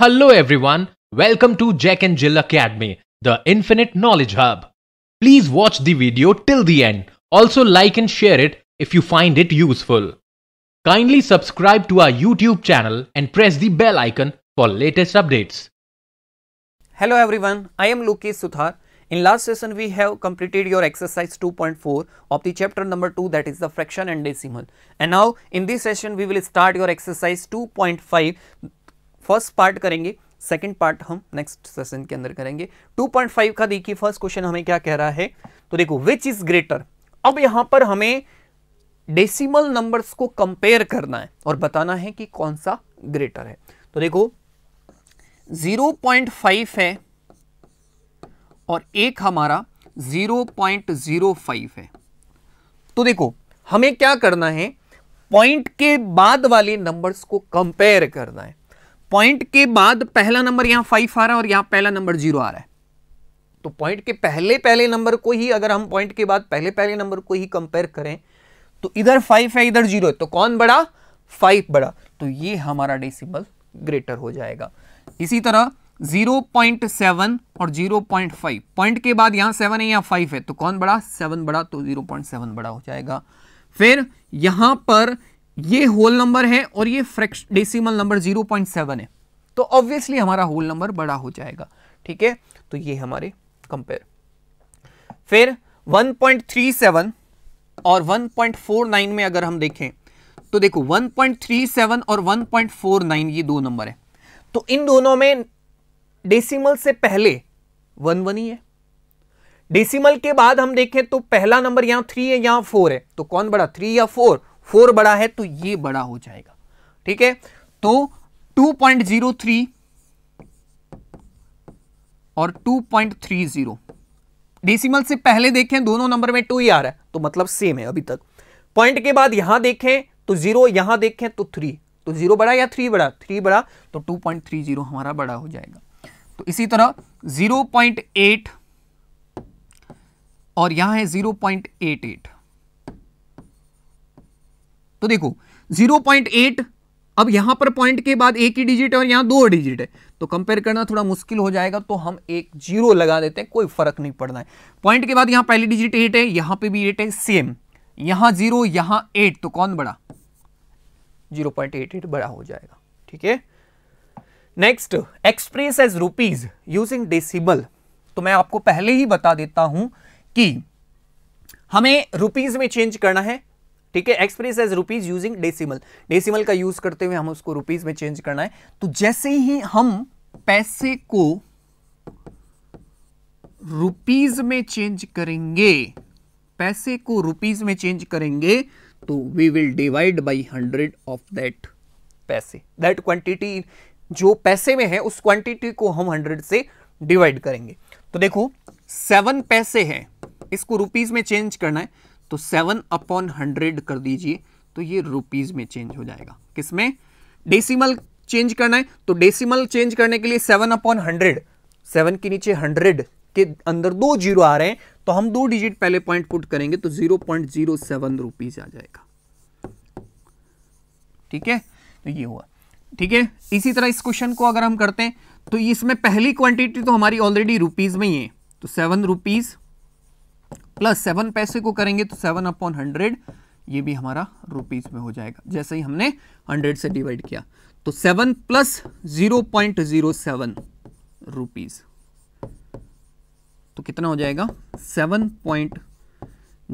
Hello everyone, welcome to Jack and Jill Academy, the Infinite Knowledge Hub. Please watch the video till the end. Also like and share it if you find it useful. Kindly subscribe to our YouTube channel and press the bell icon for latest updates. Hello everyone, I am Lokesh Suthar In last session, we have completed your exercise 2.4 of the chapter number 2 that is the fraction and decimal. And now in this session, we will start your exercise 2.5. First part करेंगे second part हम next session के अंदर करेंगे 2.5 का देखिए first question हमें क्या कह रहा है तो देखो which is greater? अब यहां पर हमें डेसिमल नंबर्स को कंपेयर करना है और बताना है कि कौन सा ग्रेटर है तो देखो 0.5 है और एक हमारा 0.05 है तो देखो हमें क्या करना है पॉइंट के बाद वाले नंबर्स को कंपेयर करना है पॉइंट के बाद पहला नंबर यहां फाइव आ रहा है और यहां पहला नंबर जीरो आ रहा है तो पॉइंट के पहले पहले नंबर को ही अगर हम पॉइंट के बाद पहले पहले नंबर को ही कंपेयर करें तो इधर फाइव है इधर जीरो है तो कौन बड़ा फाइव बड़ा तो ये हमारा डेसिमल ग्रेटर हो जाएगा इसी तरह 0.7 और 0.5 पॉइंट के बाद यहां सेवन है या फाइव है तो कौन बड़ा सेवन बड़ा तो 0.7 बड़ा हो जाएगा फिर यहां पर ये होल नंबर है और ये फ्रैक्शन डेसिमल नंबर 0.7 है तो ऑब्वियसली हमारा होल नंबर बड़ा हो जाएगा ठीक है तो ये हमारे कंपेयर फिर 1.37 और 1.49 में अगर हम देखें तो देखो 1.37 और 1.49 ये दो नंबर है तो इन दोनों में डेसिमल से पहले वन वन ही है डेसिमल के बाद हम देखें तो पहला नंबर यहां थ्री है यहां फोर है तो कौन बड़ा थ्री या फोर फोर बड़ा है तो ये बड़ा हो जाएगा ठीक है तो 2.03 और 2.30 डेसिमल से पहले देखें दोनों नंबर में टू ही आ रहा है तो मतलब सेम है अभी तक पॉइंट के बाद यहां देखें तो जीरो यहां देखें तो थ्री तो जीरो बड़ा या थ्री बड़ा थ्री बड़ा तो जीरो हमारा बड़ा हो जाएगा तो इसी तरह 0.8 और यहां है 0.88 तो देखो 0.8 अब यहां पर पॉइंट के बाद एक ही डिजिट है और यहां दो डिजिट है तो कंपेयर करना थोड़ा मुश्किल हो जाएगा तो हम एक जीरो लगा देते हैं कोई फर्क नहीं पड़ना है पॉइंट के बाद यहां पहली डिजिट एट है यहां पे भी एट है सेम यहां जीरो यहां एट तो कौन बड़ा जीरो पॉइंट एट एट बड़ा हो जाएगा ठीक है next express as rupees using decimal तो मैं आपको पहले ही बता देता हूं कि हमें रुपीज में चेंज करना है ठीक है express as rupees using decimal decimal का यूज करते हुए हम उसको रुपीज में चेंज करना है तो जैसे ही हम पैसे को रुपीज में चेंज करेंगे पैसे को रुपीज में चेंज करेंगे तो we will divide by hundred of that पैसे दैट क्वांटिटी जो पैसे में है उस क्वांटिटी को हम हंड्रेड से डिवाइड करेंगे तो देखो सेवन पैसे हैं इसको रुपीज़ में चेंज करना है तो सेवन अपॉन हंड्रेड कर दीजिए तो ये रुपीज़ में चेंज हो जाएगा किसमें डेसिमल चेंज करना है तो डेसिमल चेंज करने के लिए सेवन अपॉन हंड्रेड सेवन के नीचे हंड्रेड के अंदर दो जीरो आ रहे हैं तो हम दो डिजिट पहले पॉइंट पुट करेंगे तो zero point zero seven rupees आ जाएगा ठीक है तो ये हुआ ठीक है इसी तरह इस क्वेश्चन को अगर हम करते हैं तो इसमें पहली क्वांटिटी तो हमारी ऑलरेडी रुपीज़ में ही है तो सेवन रुपीज़ प्लस सेवन पैसे को करेंगे तो सेवन अपॉन हंड्रेड ये भी हमारा रुपीज़ में हो जाएगा जैसे ही हमने हंड्रेड से डिवाइड किया तो seven plus zero point zero seven rupees तो कितना हो जाएगा seven point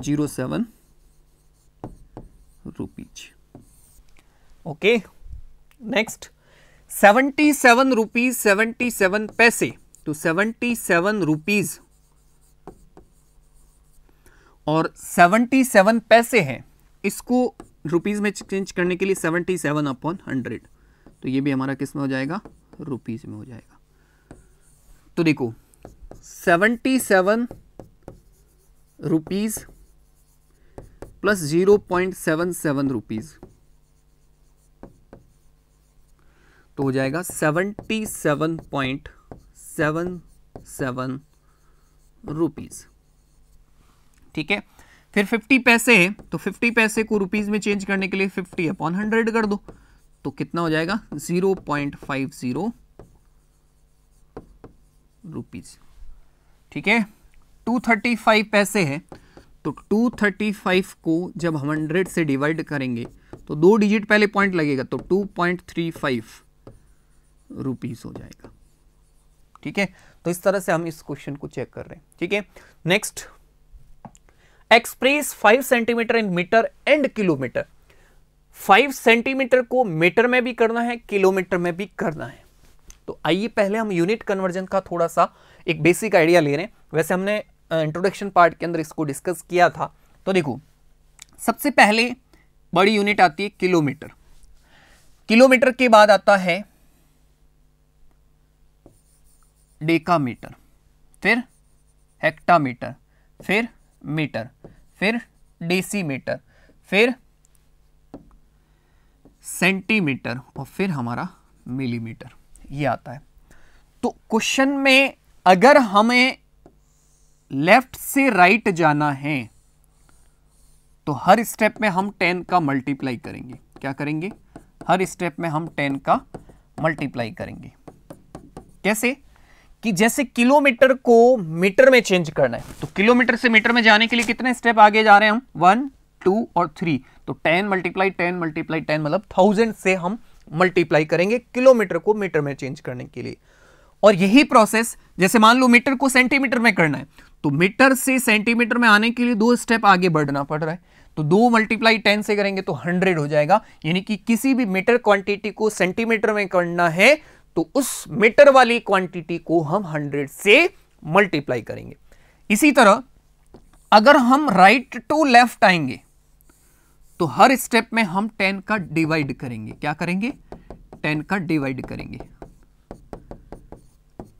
zero seven rupees okay next seventy seven rupees seventy seven पैसे तो सेवेंटी सेवन रुपीज और सेवेंटी सेवन पैसे हैं इसको रुपीज में चेंज करने के लिए सेवेंटी सेवन अपॉन हंड्रेड तो ये भी हमारा किस में हो जाएगा रुपीज में हो जाएगा तो देखो seventy seven rupees plus zero point seven seven rupees तो हो जाएगा seventy seven point seven seven rupees ठीक है फिर फिफ्टी पैसे है तो फिफ्टी पैसे को रुपीज़ में चेंज करने के लिए फिफ्टी अपॉन हंड्रेड कर दो तो कितना हो जाएगा zero point five zero rupees ठीक है टू थर्टी फाइव पैसे है तो टू थर्टी फाइव को जब हम हंड्रेड से डिवाइड करेंगे तो दो डिजिट पहले पॉइंट लगेगा तो two point three five rupees हो जाएगा ठीक है तो इस तरह से हम इस क्वेश्चन को चेक कर रहे हैं ठीक है next express five centimetre in metre and kilometre five centimetre को मीटर में भी करना है किलोमीटर में भी करना है तो आइए पहले हम यूनिट कन्वर्जन का थोड़ा सा एक बेसिक आइडिया ले रहे हैं वैसे हमने इंट्रोडक्शन पार्ट के अंदर इसको डिस्कस किया था तो देखो सबसे पहले बड़ी यूनिट आती है किलोमीटर किलोमीटर के बाद आता है डेकामीटर फिर हेक्टामीटर फिर मीटर फिर डेसीमीटर फिर सेंटीमीटर और फिर हमारा मिलीमीटर ये आता है तो क्वेश्चन में अगर हमें लेफ्ट से राइट जाना है तो हर स्टेप में हम टेन का मल्टीप्लाई करेंगे क्या करेंगे हर स्टेप में हम टेन का मल्टीप्लाई करेंगे कैसे कि जैसे किलोमीटर को मीटर में चेंज करना है तो किलोमीटर से मीटर में जाने के लिए कितने स्टेप आगे जा रहे हैं हम वन टू और थ्री तो ten multiply ten multiply ten मतलब थाउजेंड से हम मल्टीप्लाई करेंगे किलोमीटर को मीटर में चेंज करने के लिए और यही प्रोसेस जैसे मान लो मीटर को सेंटीमीटर में करना है तो मीटर से सेंटीमीटर में आने के लिए दो स्टेप आगे बढ़ना पड़ रहा है तो दो मल्टीप्लाई टेन से करेंगे तो हंड्रेड हो जाएगा यानी कि किसी भी मीटर क्वांटिटी को सेंटीमीटर में करना है तो उस मीटर वाली क्वांटिटी को हम हंड्रेड से मल्टीप्लाई करेंगे इसी तरह अगर हम राइट टू लेफ्ट आएंगे तो हर स्टेप में हम टेन का डिवाइड करेंगे क्या करेंगे टेन का डिवाइड करेंगे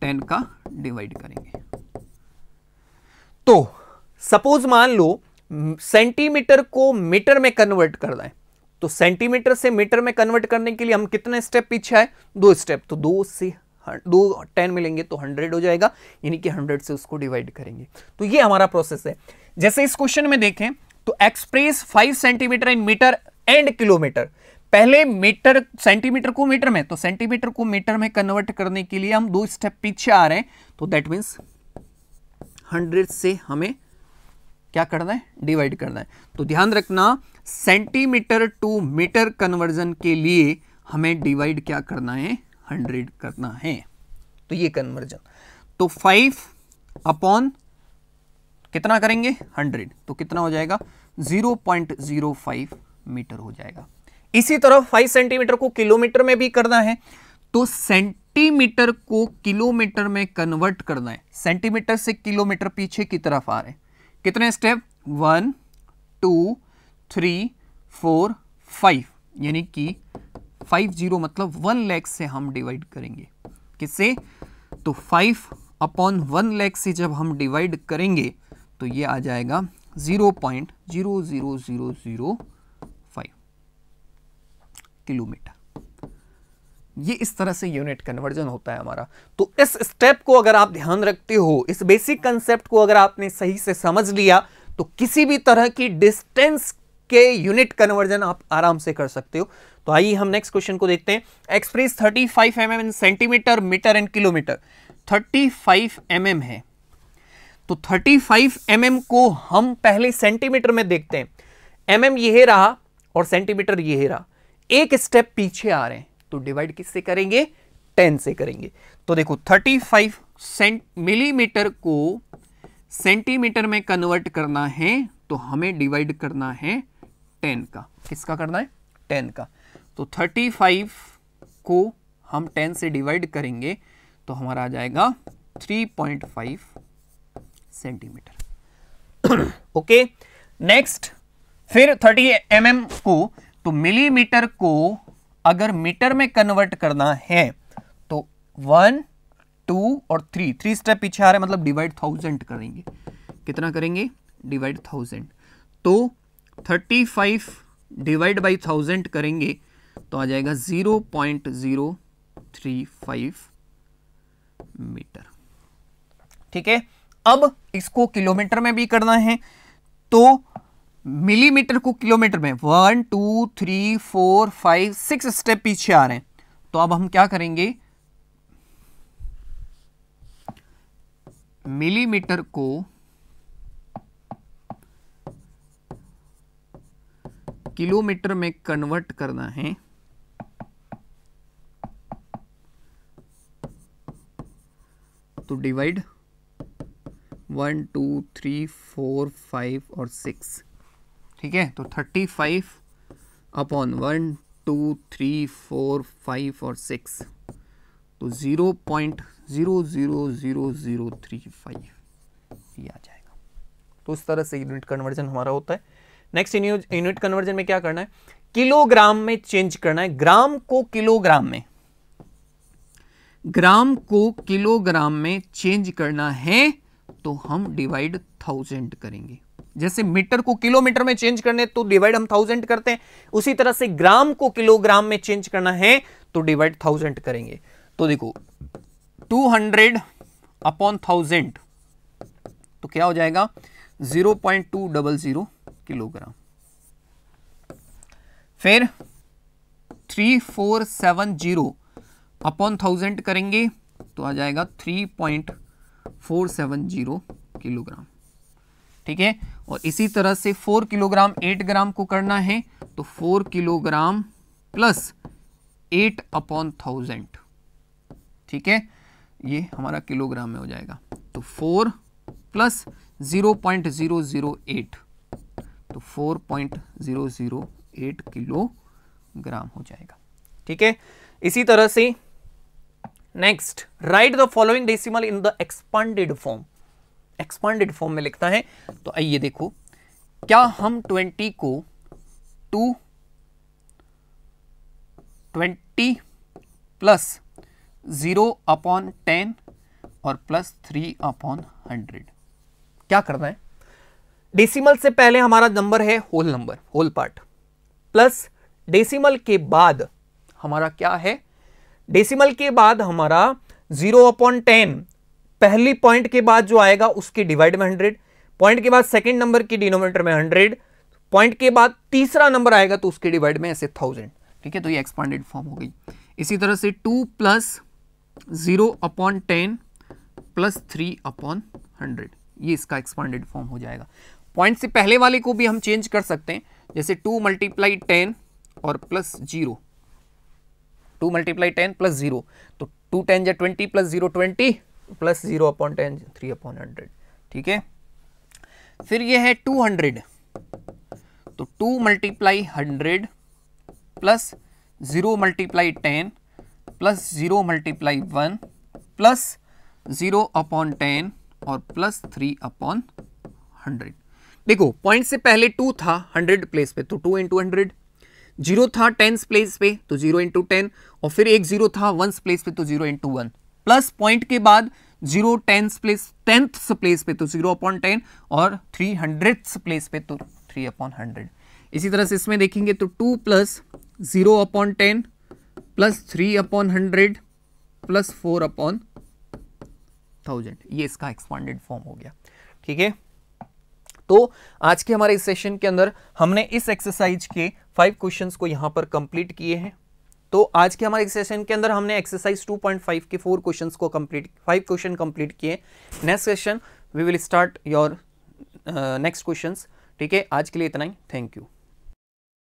टेन का डिवाइड करेंगे तो सपोज मान लो सेंटीमीटर को मीटर में कन्वर्ट कर दें तो सेंटीमीटर से मीटर में कन्वर्ट करने के लिए हम कितने स्टेप पीछे आए दो स्टेप तो दो से दो टेन मिलेंगे तो हंड्रेड हो जाएगा यानी कि हंड्रेड से उसको डिवाइड करेंगे तो ये हमारा प्रोसेस है जैसे इस क्वेश्चन में देखें तो express five centimetre in metre and kilometre पहले मीटर सेंटीमीटर को मीटर में तो सेंटीमीटर को मीटर में कन्वर्ट करने के लिए हम दो स्टेप पीछे आ रहे हैं तो दैट मीन्स हंड्रेड से हमें क्या करना है डिवाइड करना है तो ध्यान रखना सेंटीमीटर टू मीटर कन्वर्जन के लिए हमें डिवाइड क्या करना है हंड्रेड करना है तो ये कन्वर्जन तो फाइव अपॉन कितना करेंगे हंड्रेड तो कितना हो जाएगा zero point zero five metre हो जाएगा इसी तरह फाइव सेंटीमीटर को किलोमीटर में भी करना है तो सेंटीमीटर को किलोमीटर में कन्वर्ट करना है सेंटीमीटर से किलोमीटर पीछे की तरफ आ रहे हैं कितने step one two three four five यानी कि फाइव जीरो मतलब वन लैख से हम डिवाइड करेंगे किससे तो फाइव अपॉन वन लैख से जब हम डिवाइड करेंगे तो ये आ जाएगा zero point zero zero zero zero five kilometre ये इस तरह से यूनिट कन्वर्जन होता है हमारा तो इस स्टेप को अगर आप ध्यान रखते हो इस बेसिक कंसेप्ट को अगर आपने सही से समझ लिया तो किसी भी तरह की डिस्टेंस के यूनिट कन्वर्जन आप आराम से कर सकते हो तो आइए हम नेक्स्ट क्वेश्चन को देखते हैं express 35 five M in centimetre metre and kilometre 35 five mm है तो 35 फाइव mm को हम पहले सेंटीमीटर में देखते हैं एम mm ये रहा और सेंटीमीटर ये रहा एक स्टेप पीछे आ रहे हैं तो डिवाइड किससे करेंगे टेन से करेंगे तो देखो थर्टी फाइव सेंट मिलीमीटर को सेंटीमीटर में कन्वर्ट करना है तो हमें डिवाइड करना है टेन का किसका करना है टेन का तो थर्टी फाइव को हम टेन से डिवाइड करेंगे तो हमारा आ जाएगा three point five centimetre okay next फिर थर्टी एम mm को तो मिलीमीटर को अगर मीटर में कन्वर्ट करना है तो वन टू और थ्री थ्री स्टेप पीछे आ रहा है मतलब डिवाइड थाउजेंड करेंगे कितना करेंगे डिवाइड थाउजेंड तो thirty five divide by thousand करेंगे तो आ जाएगा zero point zero three five metre ठीक है अब इसको किलोमीटर में भी करना है तो मिलीमीटर को किलोमीटर में one two three four five six step पीछे आ रहे हैं तो अब हम क्या करेंगे मिलीमीटर को किलोमीटर में कन्वर्ट करना है तो divide one two three four five और सिक्स ठीक है तो thirty five upon one two three four five और सिक्स तो zero point zero zero zero zero three five ये आ जाएगा तो इस तरह से यूनिट कन्वर्जन हमारा होता है नेक्स्ट यूनिट कन्वर्जन में क्या करना है किलोग्राम में चेंज करना है ग्राम को किलोग्राम में ग्राम को किलोग्राम में चेंज करना है तो हम डिवाइड थाउजेंड करेंगे जैसे मीटर को किलोमीटर में चेंज करने तो डिवाइड हम थाउजेंड करते हैं उसी तरह से ग्राम को किलोग्राम में चेंज करना है तो डिवाइड थाउजेंड करेंगे तो देखो टू हंड्रेड अपॉन थाउजेंड तो क्या हो जाएगा zero point two double zero kilogram फिर three four seven zero upon thousand करेंगे तो आ जाएगा three point four seven zero kilogram ठीक है और इसी तरह से फोर किलोग्राम एट ग्राम को करना है तो four kilogram plus eight upon thousand ठीक है ये हमारा किलोग्राम में हो जाएगा तो four plus zero point zero zero eight तो four point zero zero eight kilogram हो जाएगा ठीक है इसी तरह से next write the following decimal in the expanded form expanded form में लिखता है तो आइए देखो क्या हम ट्वेंटी को two twenty plus zero upon ten और प्लस थ्री अपॉन हंड्रेड क्या करना है डेसिमल से पहले हमारा नंबर है whole number whole part plus decimal के बाद हमारा क्या है डेसिमल के बाद हमारा जीरो अपॉन टेन पहली पॉइंट के बाद जो आएगा उसकी डिवाइड में हंड्रेड पॉइंट के बाद सेकेंड नंबर की डिनोमीटर में हंड्रेड पॉइंट के बाद तीसरा नंबर आएगा तो उसके डिवाइड में ऐसे थाउजेंड ठीक है तो ये एक्सपांडेड फॉर्म हो गई इसी तरह से two plus zero upon ten plus three upon hundred ये इसका एक्सपांडेड फॉर्म हो जाएगा पॉइंट से पहले वाले को भी हम चेंज कर सकते हैं जैसे टू मल्टीप्लाई टेन और plus zero two multiply ten plus zero तो टू टेन या twenty plus zero twenty plus zero upon ten three upon hundred ठीक है फिर ये है टू हंड्रेड तो two multiply hundred plus zero multiply ten plus zero multiply one plus zero upon ten और plus three upon hundred देखो point से पहले टू था हंड्रेड प्लेस पे तो टू इंटू हंड्रेड जीरो था टेंस प्लेस पे तो जीरो इंटू टेन और फिर एक जीरो था वंस प्लेस पे तो zero into one plus point के बाद zero tenth place tenth place पे तो जीरो अपॉन टेन और थ्री हंड्रेड प्लेस पे तो थ्री अपॉन हंड्रेड इसी तरह से इसमें देखेंगे तो two plus zero upon ten plus three upon hundred plus four upon thousand ये इसका एक्सपांडेड फॉर्म हो गया ठीक है तो आज के हमारे इस सेशन के अंदर हमने इस एक्सरसाइज के फाइव क्वेश्चंस को यहां पर कंप्लीट किए हैं तो आज के हमारे सेशन के अंदर हमने एक्सरसाइज 2.5 के फोर क्वेश्चंस को कंप्लीट फाइव क्वेश्चन कंप्लीट किए next session we will start your next questions ठीक है आज के लिए इतना ही thank you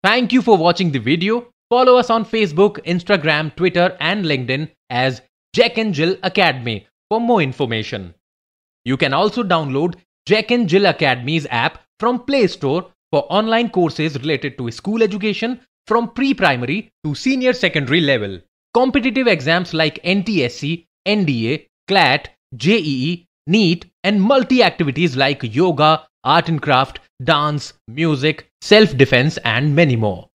thank you for watching the video follow us on Facebook Instagram Twitter and LinkedIn as Jack and Jill academy for more information you can also download Jack and Jill academy's app from Play Store for online courses related to school education from pre-primary to senior secondary level. Competitive exams like NTSC, NDA, CLAT, JEE, NEET, and multi-activities like yoga, art and craft, dance, music, self-defense, and many more.